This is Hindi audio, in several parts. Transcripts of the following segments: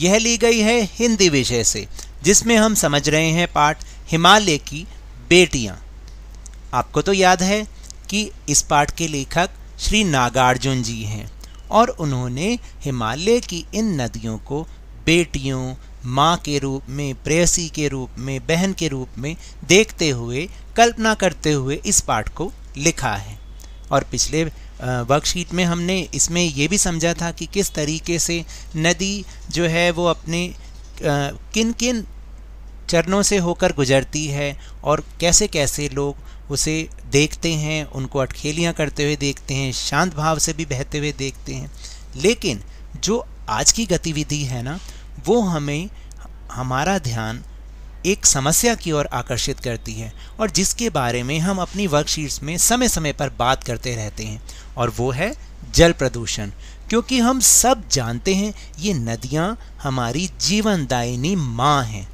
यह ली गई है हिंदी विषय से जिसमें हम समझ रहे हैं पाठ हिमालय की बेटियाँ आपको तो याद है कि इस पाठ के लेखक श्री नागार्जुन जी हैं और उन्होंने हिमालय की इन नदियों को बेटियों माँ के रूप में प्रेयसी के रूप में बहन के रूप में देखते हुए कल्पना करते हुए इस पाठ को लिखा है और पिछले वर्कशीट में हमने इसमें ये भी समझा था कि किस तरीके से नदी जो है वो अपने किन किन चरणों से होकर गुजरती है और कैसे कैसे लोग उसे देखते हैं उनको अटखेलियाँ करते हुए देखते हैं शांत भाव से भी बहते हुए देखते हैं लेकिन जो आज की गतिविधि है ना वो हमें हमारा ध्यान एक समस्या की ओर आकर्षित करती है और जिसके बारे में हम अपनी वर्कशीट्स में समय समय पर बात करते रहते हैं और वो है जल प्रदूषण क्योंकि हम सब जानते हैं ये नदियाँ हमारी जीवनदायिनी माँ हैं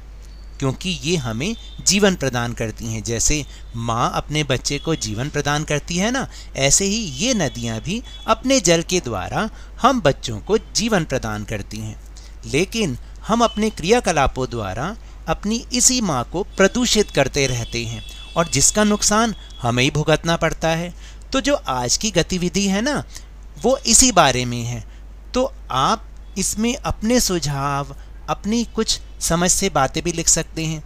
क्योंकि ये हमें जीवन प्रदान करती हैं जैसे माँ अपने बच्चे को जीवन प्रदान करती है ना ऐसे ही ये नदियाँ भी अपने जल के द्वारा हम बच्चों को जीवन प्रदान करती हैं लेकिन हम अपने क्रियाकलापों द्वारा अपनी इसी माँ को प्रदूषित करते रहते हैं और जिसका नुकसान हमें ही भुगतना पड़ता है तो जो आज की गतिविधि है ना वो इसी बारे में है तो आप इसमें अपने सुझाव अपनी कुछ समझ से बातें भी लिख सकते हैं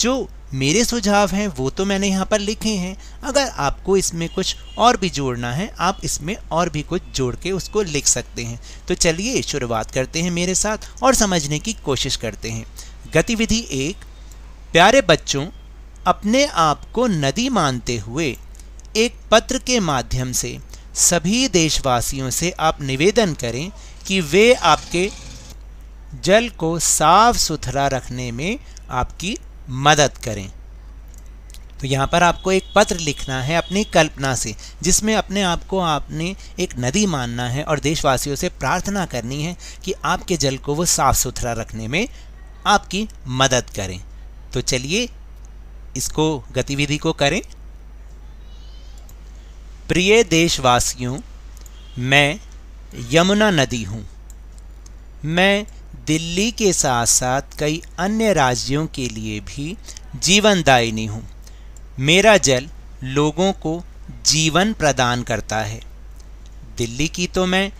जो मेरे सुझाव हैं वो तो मैंने यहाँ पर लिखे हैं अगर आपको इसमें कुछ और भी जोड़ना है आप इसमें और भी कुछ जोड़ के उसको लिख सकते हैं तो चलिए शुरुआत करते हैं मेरे साथ और समझने की कोशिश करते हैं गतिविधि एक प्यारे बच्चों अपने आप को नदी मानते हुए एक पत्र के माध्यम से सभी देशवासियों से आप निवेदन करें कि वे आपके जल को साफ सुथरा रखने में आपकी मदद करें तो यहाँ पर आपको एक पत्र लिखना है अपनी कल्पना से जिसमें अपने आप को आपने एक नदी मानना है और देशवासियों से प्रार्थना करनी है कि आपके जल को वो साफ सुथरा रखने में आपकी मदद करें तो चलिए इसको गतिविधि को करें प्रिय देशवासियों मैं यमुना नदी हूँ मैं दिल्ली के साथ साथ कई अन्य राज्यों के लिए भी जीवनदायिनी हूँ मेरा जल लोगों को जीवन प्रदान करता है दिल्ली की तो मैं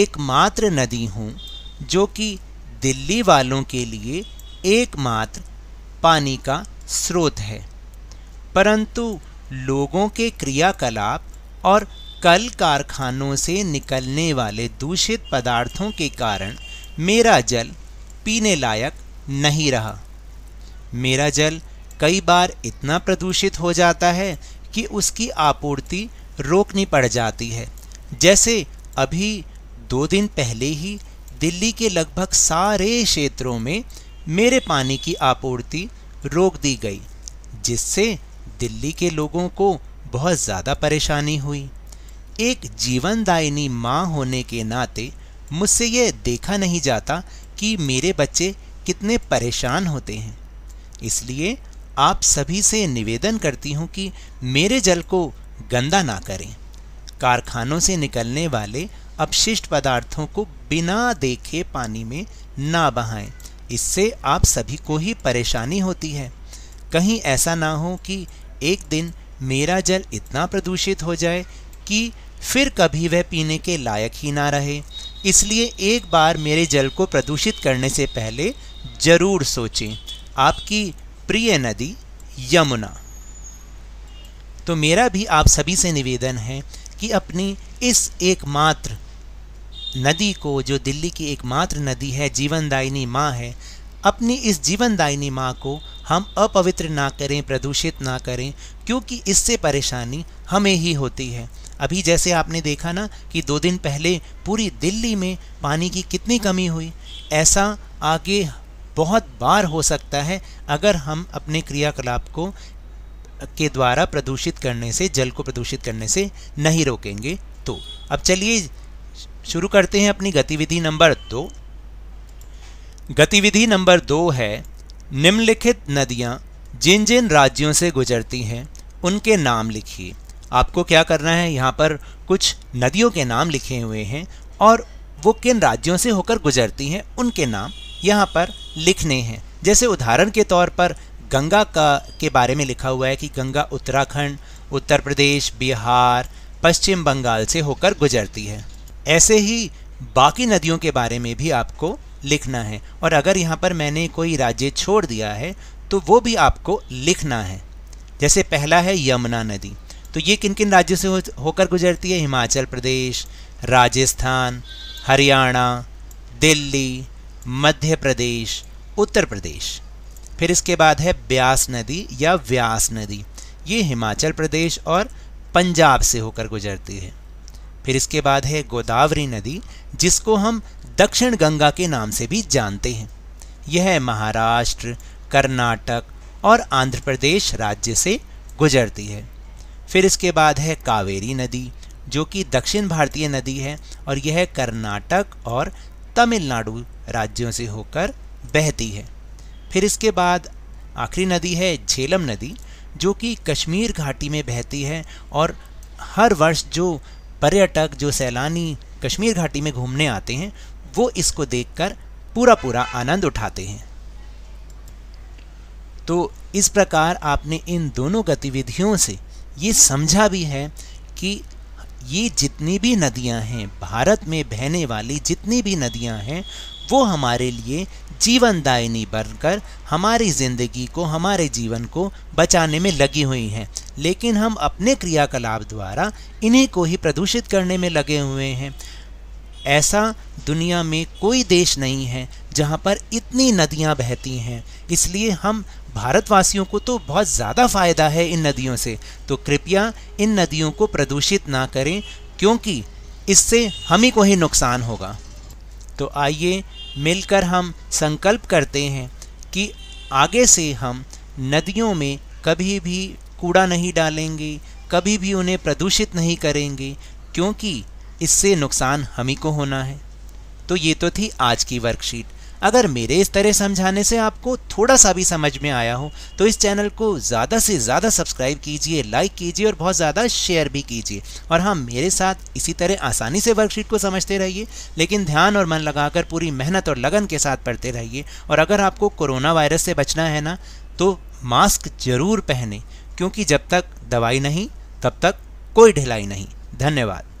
एकमात्र नदी हूँ जो कि दिल्ली वालों के लिए एकमात्र पानी का स्रोत है परंतु लोगों के क्रियाकलाप और कल कारखानों से निकलने वाले दूषित पदार्थों के कारण मेरा जल पीने लायक नहीं रहा मेरा जल कई बार इतना प्रदूषित हो जाता है कि उसकी आपूर्ति रोकनी पड़ जाती है जैसे अभी दो दिन पहले ही दिल्ली के लगभग सारे क्षेत्रों में मेरे पानी की आपूर्ति रोक दी गई जिससे दिल्ली के लोगों को बहुत ज़्यादा परेशानी हुई एक जीवनदायिनी माँ होने के नाते मुझसे यह देखा नहीं जाता कि मेरे बच्चे कितने परेशान होते हैं इसलिए आप सभी से निवेदन करती हूँ कि मेरे जल को गंदा ना करें कारखानों से निकलने वाले अपशिष्ट पदार्थों को बिना देखे पानी में ना बहाएं इससे आप सभी को ही परेशानी होती है कहीं ऐसा ना हो कि एक दिन मेरा जल इतना प्रदूषित हो जाए कि फिर कभी वह पीने के लायक ही ना रहे इसलिए एक बार मेरे जल को प्रदूषित करने से पहले ज़रूर सोचें आपकी प्रिय नदी यमुना तो मेरा भी आप सभी से निवेदन है कि अपनी इस एकमात्र नदी को जो दिल्ली की एकमात्र नदी है जीवनदायिनी माँ है अपनी इस जीवनदायिनी माँ को हम अपवित्र ना करें प्रदूषित ना करें क्योंकि इससे परेशानी हमें ही होती है अभी जैसे आपने देखा ना कि दो दिन पहले पूरी दिल्ली में पानी की कितनी कमी हुई ऐसा आगे बहुत बार हो सकता है अगर हम अपने क्रियाकलाप को के द्वारा प्रदूषित करने से जल को प्रदूषित करने से नहीं रोकेंगे तो अब चलिए शुरू करते हैं अपनी गतिविधि नंबर दो गतिविधि नंबर दो है निम्नलिखित नदियाँ जिन जिन राज्यों से गुजरती हैं उनके नाम लिखिए आपको क्या करना है यहाँ पर कुछ नदियों के नाम लिखे हुए हैं और वो किन राज्यों से होकर गुजरती हैं उनके नाम यहाँ पर लिखने हैं जैसे उदाहरण के तौर पर गंगा का के बारे में लिखा हुआ है कि गंगा उत्तराखंड उत्तर प्रदेश बिहार पश्चिम बंगाल से होकर गुजरती है ऐसे ही बाकी नदियों के बारे में भी आपको लिखना है और अगर यहाँ पर मैंने कोई राज्य छोड़ दिया है तो वो भी आपको लिखना है जैसे पहला है यमुना नदी तो ये किन किन राज्यों से हो, होकर गुजरती है हिमाचल प्रदेश राजस्थान हरियाणा दिल्ली मध्य प्रदेश उत्तर प्रदेश फिर इसके बाद है ब्यास नदी या व्यास नदी ये हिमाचल प्रदेश और पंजाब से होकर गुजरती है फिर इसके बाद है गोदावरी नदी जिसको हम दक्षिण गंगा के नाम से भी जानते हैं यह महाराष्ट्र कर्नाटक और आंध्र प्रदेश राज्य से गुजरती है फिर इसके बाद है कावेरी नदी जो कि दक्षिण भारतीय नदी है और यह कर्नाटक और तमिलनाडु राज्यों से होकर बहती है फिर इसके बाद आखिरी नदी है झेलम नदी जो कि कश्मीर घाटी में बहती है और हर वर्ष जो पर्यटक जो सैलानी कश्मीर घाटी में घूमने आते हैं वो इसको देखकर पूरा पूरा आनंद उठाते हैं तो इस प्रकार आपने इन दोनों गतिविधियों से ये समझा भी है कि ये जितनी भी नदियां हैं भारत में बहने वाली जितनी भी नदियां हैं वो हमारे लिए जीवनदायिनी बनकर हमारी ज़िंदगी को हमारे जीवन को बचाने में लगी हुई हैं लेकिन हम अपने क्रियाकलाप द्वारा इन्हीं को ही प्रदूषित करने में लगे हुए हैं ऐसा दुनिया में कोई देश नहीं है जहाँ पर इतनी नदियाँ बहती हैं इसलिए हम भारतवासियों को तो बहुत ज़्यादा फ़ायदा है इन नदियों से तो कृपया इन नदियों को प्रदूषित ना करें क्योंकि इससे हम ही को ही नुकसान होगा तो आइए मिलकर हम संकल्प करते हैं कि आगे से हम नदियों में कभी भी कूड़ा नहीं डालेंगे कभी भी उन्हें प्रदूषित नहीं करेंगे क्योंकि इससे नुकसान हम ही को होना है तो ये तो थी आज की वर्कशीट अगर मेरे इस तरह समझाने से आपको थोड़ा सा भी समझ में आया हो तो इस चैनल को ज़्यादा से ज़्यादा सब्सक्राइब कीजिए लाइक कीजिए और बहुत ज़्यादा शेयर भी कीजिए और हाँ मेरे साथ इसी तरह आसानी से वर्कशीट को समझते रहिए लेकिन ध्यान और मन लगाकर पूरी मेहनत और लगन के साथ पढ़ते रहिए और अगर आपको कोरोना वायरस से बचना है ना तो मास्क ज़रूर पहने क्योंकि जब तक दवाई नहीं तब तक कोई ढिलाई नहीं धन्यवाद